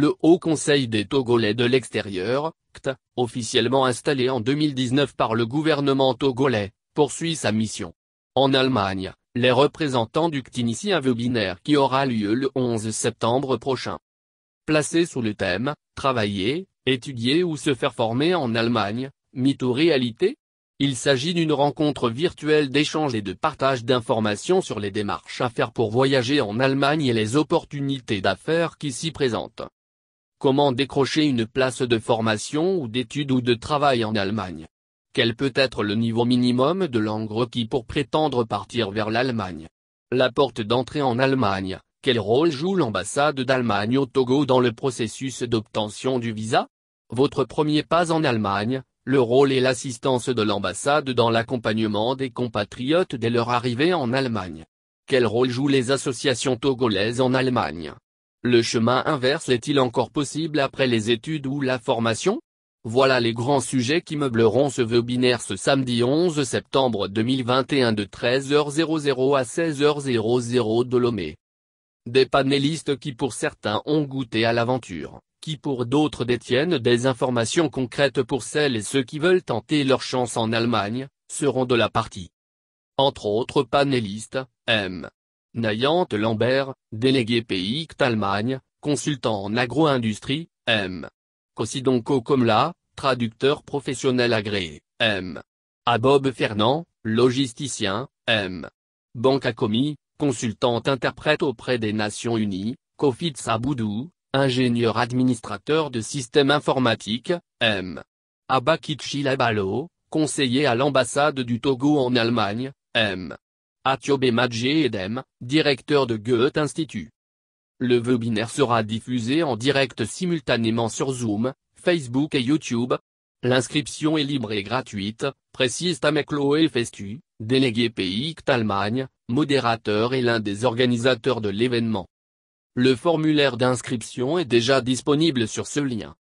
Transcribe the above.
le Haut Conseil des Togolais de l'extérieur, CT, officiellement installé en 2019 par le gouvernement togolais, poursuit sa mission. En Allemagne, les représentants du CT initient un webinaire qui aura lieu le 11 septembre prochain. Placé sous le thème « Travailler, étudier ou se faire former en Allemagne, mythe ou réalité ?» Il s'agit d'une rencontre virtuelle d'échange et de partage d'informations sur les démarches à faire pour voyager en Allemagne et les opportunités d'affaires qui s'y présentent. Comment décrocher une place de formation ou d'études ou de travail en Allemagne Quel peut être le niveau minimum de langue requis pour prétendre partir vers l'Allemagne La porte d'entrée en Allemagne, quel rôle joue l'ambassade d'Allemagne au Togo dans le processus d'obtention du visa Votre premier pas en Allemagne, le rôle et l'assistance de l'ambassade dans l'accompagnement des compatriotes dès leur arrivée en Allemagne. Quel rôle jouent les associations togolaises en Allemagne le chemin inverse est-il encore possible après les études ou la formation Voilà les grands sujets qui meubleront ce webinaire ce samedi 11 septembre 2021 de 13h00 à 16h00 de Lomé. Des panélistes qui pour certains ont goûté à l'aventure, qui pour d'autres détiennent des informations concrètes pour celles et ceux qui veulent tenter leur chance en Allemagne, seront de la partie. Entre autres panélistes, M. Nayant Lambert, délégué pays Allemagne, consultant en agro-industrie, M. kosidonko Komla, traducteur professionnel agréé, M. Abob Fernand, logisticien, M. Banca Komi, consultante interprète auprès des Nations Unies, Kofit Saboudou, ingénieur administrateur de systèmes informatiques, M. Abakichi Labalo, conseiller à l'ambassade du Togo en Allemagne, M. Atiobe Edem, directeur de Goethe Institut. Le webinaire sera diffusé en direct simultanément sur Zoom, Facebook et YouTube. L'inscription est libre et gratuite, précise Tamekloé Festu, délégué pays Allemagne, modérateur et l'un des organisateurs de l'événement. Le formulaire d'inscription est déjà disponible sur ce lien.